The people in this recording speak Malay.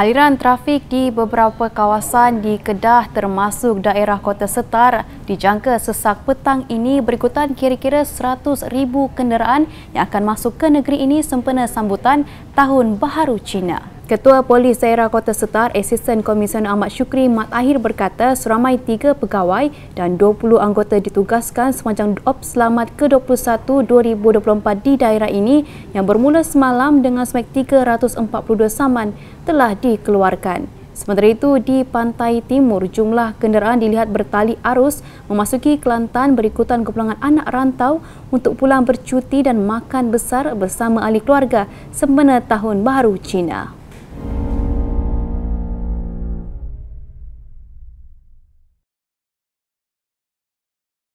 Aliran trafik di beberapa kawasan di Kedah termasuk daerah Kota Setar dijangka sesak petang ini berikutan kira-kira 100,000 kenderaan yang akan masuk ke negeri ini sempena sambutan Tahun Baharu Cina. Ketua Polis Daerah Kota Setar, Assistant Komisioner Ahmad Syukri Mat Ahir berkata seramai tiga pegawai dan 20 anggota ditugaskan sepanjang op Selamat ke-21 2024 di daerah ini yang bermula semalam dengan semak 342 saman telah dikeluarkan. Sementara itu, di Pantai Timur, jumlah kenderaan dilihat bertali arus memasuki Kelantan berikutan kepulangan anak rantau untuk pulang bercuti dan makan besar bersama ahli keluarga semena tahun baru Cina.